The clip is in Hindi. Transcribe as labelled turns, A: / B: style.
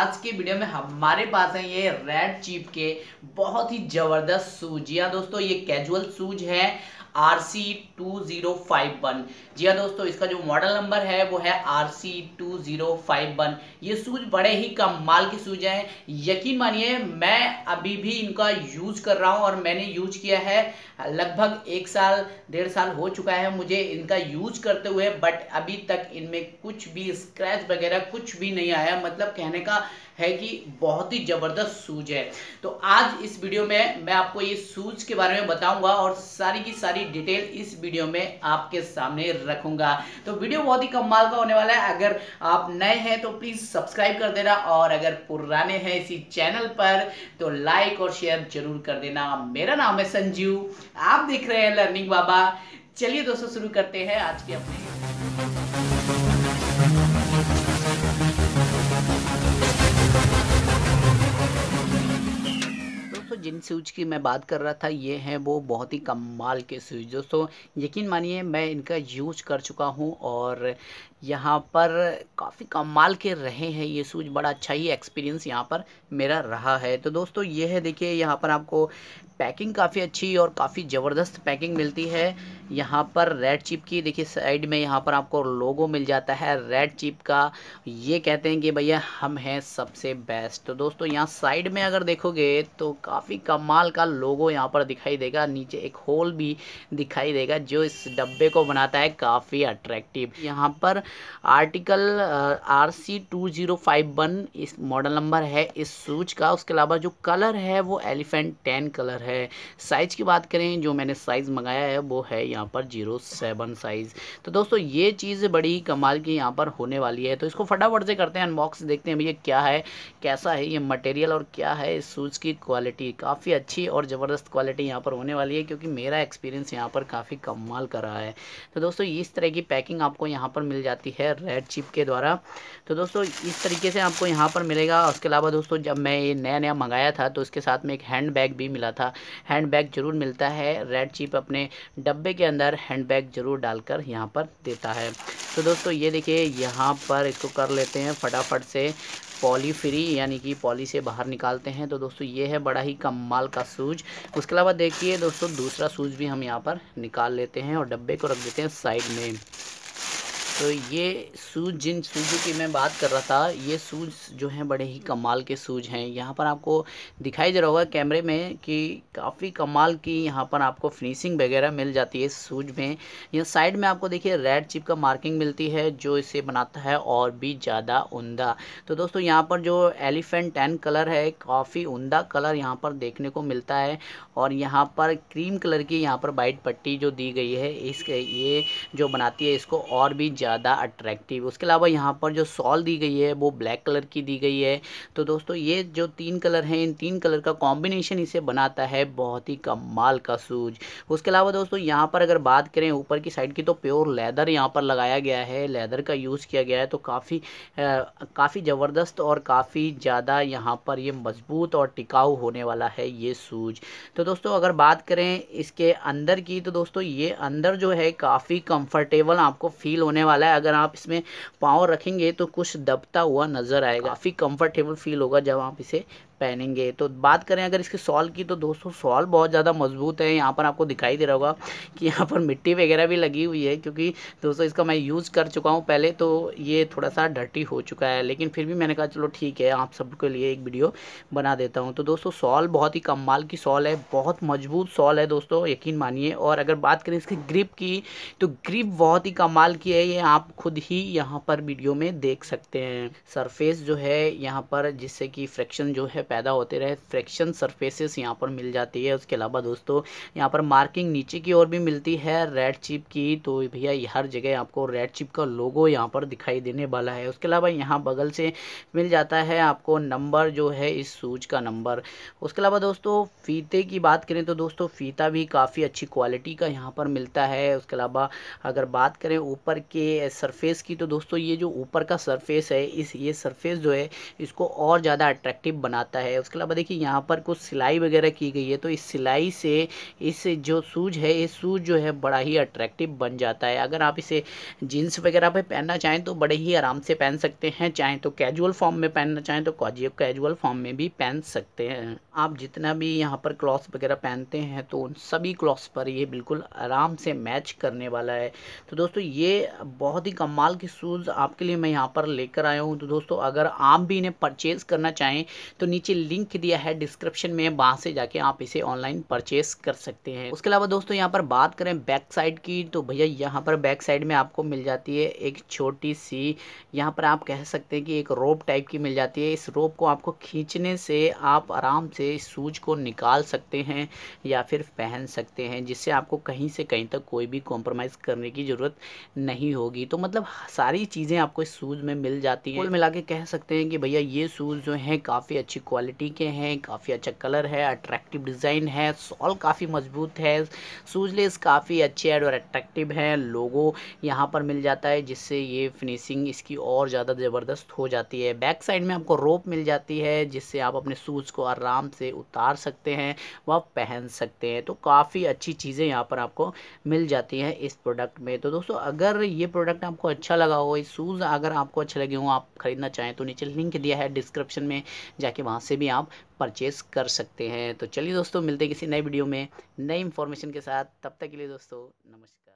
A: आज के वीडियो में हमारे पास है ये रेड चीप के बहुत ही जबरदस्त सूज या हाँ दोस्तों ये कैजुअल सूज है R C two zero five one जी हाँ दोस्तों इसका जो मॉडल नंबर है वो है R C two zero five one ये सूज बड़े ही कम माल के सूज हैं यकीन मानिए मैं अभी भी इनका यूज कर रहा हूँ और मैंने यूज किया है लगभग एक साल डेढ़ साल हो चुका है मुझे इनका यूज करते हुए बट अभी तक इनमें कुछ भी स्क्रैच वगैरह कुछ भी नहीं आया मतलब कहने का है कि बहुत ही ज़बरदस्त सूज है तो आज इस वीडियो में मैं आपको ये सूज के बारे में बताऊंगा और सारी की सारी सारी डिटेल इस वीडियो में आपके सामने रखूंगा तो वीडियो बहुत ही कमाल का होने वाला है अगर आप नए हैं तो प्लीज सब्सक्राइब कर देना और अगर पुराने हैं इसी चैनल पर तो लाइक और शेयर जरूर कर देना मेरा नाम है संजीव आप देख रहे हैं लर्निंग बाबा चलिए दोस्तों शुरू करते हैं आज के अपने स्विच की मैं बात कर रहा था ये हैं वो बहुत ही कम माल के स्विच दोस्तों यकीन मानिए मैं इनका यूज कर चुका हूँ और यहाँ पर काफ़ी कमाल के रहे हैं ये सूज बड़ा अच्छा ही एक्सपीरियंस यहाँ पर मेरा रहा है तो दोस्तों ये है देखिए यहाँ पर आपको पैकिंग काफ़ी अच्छी और काफ़ी ज़बरदस्त पैकिंग मिलती है यहाँ पर रेड चिप की देखिए साइड में यहाँ पर आपको लोगो मिल जाता है रेड चिप का ये कहते हैं कि भैया हम हैं सबसे बेस्ट तो दोस्तों यहाँ साइड में अगर देखोगे तो काफ़ी कमाल का लोगो यहाँ पर दिखाई देगा नीचे एक होल भी दिखाई देगा जो इस डब्बे को बनाता है काफ़ी अट्रैक्टिव यहाँ पर article R C two zero five one इस मॉडल नंबर है इस सूच का उसके अलावा जो कलर है वो एलिफेंट टेन कलर है साइज़ की बात करें जो मैंने साइज़ मंगाया है वो है यहाँ पर जीरो सेवन साइज़ तो दोस्तों ये चीज़ बड़ी कमाल की यहाँ पर होने वाली है तो इसको फटाफट से करते हैं अनबॉक्स देखते हैं भैया क्या है कैसा है ये मटेरियल और क्या है इस सूच की क्वालिटी काफ़ी अच्छी और ज़बरदस्त क्वालिटी यहाँ पर होने वाली है क्योंकि मेरा एक्सपीरियंस यहाँ पर काफ़ी कमाल कर रहा है तो दोस्तों इस तरह की पैकिंग आपको यहाँ पर मिल जाती जाती है रेड चिप के द्वारा तो दोस्तों इस तरीके से आपको यहाँ पर मिलेगा उसके अलावा दोस्तों जब मैं ये नया नया मंगाया था तो उसके साथ में एक हैंड बैग भी मिला था हैंड बैग जरूर मिलता है रेड चिप अपने डब्बे के अंदर हैंड बैग जरूर डालकर यहाँ पर देता है तो दोस्तों ये देखिए यहाँ पर इसको कर लेते हैं फटाफट से पॉली फ्री यानी कि पॉली से बाहर निकालते हैं तो दोस्तों ये है बड़ा ही कम माल का सूज उसके अलावा देखिए दोस्तों दूसरा सूज भी हम यहाँ पर निकाल लेते हैं और डब्बे को रख देते हैं साइड में तो ये सूज जिन सूजों की मैं बात कर रहा था ये सूज जो हैं बड़े ही कमाल के सूज हैं यहाँ पर आपको दिखाई दे रहा होगा कैमरे में कि काफ़ी कमाल की यहाँ पर आपको फिनिशिंग वगैरह मिल जाती है इस शूज में यहाँ साइड में आपको देखिए रेड चिप का मार्किंग मिलती है जो इसे बनाता है और भी ज़्यादा उमदा तो दोस्तों यहाँ पर जो एलिफेंट टेन कलर है काफ़ी उमदा कलर यहाँ पर देखने को मिलता है और यहाँ पर क्रीम कलर की यहाँ पर वाइट पट्टी जो दी गई है इसके ये जो बनाती है इसको और भी ज़्यादा ज़्यादा अट्रैक्टिव उसके अलावा यहाँ पर जो सॉल दी गई है वो ब्लैक कलर की दी गई है तो दोस्तों ये जो तीन कलर हैं इन तीन कलर का कॉम्बिनेशन इसे बनाता है बहुत ही कमाल का सूज उसके अलावा दोस्तों यहाँ पर अगर बात करें ऊपर की साइड की तो प्योर लेदर यहाँ पर लगाया गया है लेदर का यूज़ किया गया है तो काफ़ी काफ़ी ज़बरदस्त और काफ़ी ज़्यादा यहाँ पर ये मजबूत और टिकाऊ होने वाला है ये सूज तो दोस्तों अगर बात करें इसके अंदर की तो दोस्तों ये अंदर जो है काफ़ी कंफर्टेबल आपको फील होने वाला वाला है अगर आप इसमें पाँव रखेंगे तो कुछ दबता हुआ नज़र आएगा काफ़ी कंफर्टेबल फील होगा जब आप इसे पहनेंगे तो बात करें अगर इसके सॉल की तो दोस्तों सॉल बहुत ज़्यादा मजबूत है यहाँ पर आपको दिखाई दे रहा होगा कि यहाँ पर मिट्टी वगैरह भी लगी हुई है क्योंकि दोस्तों इसका मैं यूज़ कर चुका हूँ पहले तो ये थोड़ा सा डर्टी हो चुका है लेकिन फिर भी मैंने कहा चलो ठीक है आप सबके लिए एक वीडियो बना देता हूँ तो दोस्तों सॉल बहुत ही कम की सॉल है बहुत मजबूत सॉल है दोस्तों यकीन मानिए और अगर बात करें इसकी ग्रिप की तो ग्रिप बहुत ही कमाल की है ये आप खुद ही यहाँ पर वीडियो में देख सकते हैं सरफेस जो है यहाँ पर जिससे कि फ्रैक्शन जो है पैदा होते रहे फ्रैक्शन सरफेसेस यहाँ पर मिल जाती है उसके अलावा दोस्तों यहाँ पर मार्किंग नीचे की ओर भी मिलती है रेड चिप की तो भैया हर जगह आपको रेड चिप का लोगो यहाँ पर दिखाई देने वाला है उसके अलावा यहाँ बगल से मिल जाता है आपको नंबर जो है इस सूज का नंबर उसके अलावा दोस्तों फीते की बात करें तो दोस्तों फीता भी काफ़ी अच्छी क्वालिटी का यहाँ पर मिलता है उसके अलावा अगर बात करें ऊपर के सरफेस की तो दोस्तों ये जो ऊपर का सरफेस है इस ये सरफेस जो है इसको और ज़्यादा अट्रैक्टिव बनाता जाता है उसके अलावा देखिए यहाँ पर कुछ सिलाई वगैरह की गई है तो इस सिलाई से इस जो सूज है ये सूज जो है बड़ा ही अट्रैक्टिव बन जाता है अगर आप इसे जीन्स वगैरह पर पहनना चाहें तो बड़े ही आराम से पहन सकते हैं चाहें तो कैजुअल फॉर्म में पहनना चाहें तो कैजुअल फॉर्म में भी पहन सकते हैं आप जितना भी यहाँ पर क्लॉथ वगैरह पहनते हैं तो उन सभी क्लॉथ्स पर ये बिल्कुल आराम से मैच करने वाला है तो दोस्तों ये बहुत ही कमाल के शूज़ आपके लिए मैं यहाँ पर लेकर आया हूँ तो दोस्तों अगर आप भी इन्हें परचेज़ करना चाहें तो नीचे नीचे लिंक दिया है डिस्क्रिप्शन में वहां से जाके आप इसे ऑनलाइन परचेस कर सकते हैं उसके अलावा दोस्तों यहाँ पर बात करें बैक साइड की तो भैया यहाँ पर बैक साइड में आपको मिल जाती है एक छोटी सी यहाँ पर आप कह सकते हैं कि एक रोप टाइप की मिल जाती है इस रोप को आपको खींचने से आप आराम से सूज को निकाल सकते हैं या फिर पहन सकते हैं जिससे आपको कहीं से कहीं तक कोई भी कॉम्प्रोमाइज़ करने की ज़रूरत नहीं होगी तो मतलब सारी चीज़ें आपको इस सूज में मिल जाती है कुल मिला के कह सकते हैं कि भैया ये सूज जो है काफ़ी अच्छी क्वालिटी क्वालिटी के हैं काफ़ी अच्छा कलर है अट्रैक्टिव डिज़ाइन है सॉल काफ़ी मजबूत है सूजलेस काफ़ी अच्छे और अट्रैक्टिव हैं लोगो यहाँ पर मिल जाता है जिससे ये फिनिशिंग इसकी और ज़्यादा ज़बरदस्त हो जाती है बैक साइड में आपको रोप मिल जाती है जिससे आप अपने सूज को आराम से उतार सकते हैं व पहन सकते हैं तो काफ़ी अच्छी चीज़ें यहाँ पर आपको मिल जाती हैं इस प्रोडक्ट में तो दोस्तों अगर ये प्रोडक्ट आपको अच्छा लगा हो इस शूज़ अगर आपको अच्छे लगे हों आप ख़रीदना चाहें तो नीचे लिंक दिया है डिस्क्रिप्शन में जाके वहाँ वहाँ से भी आप परचेस कर सकते हैं तो चलिए दोस्तों मिलते हैं किसी नए वीडियो में नई इन्फॉर्मेशन के साथ तब तक के लिए दोस्तों नमस्कार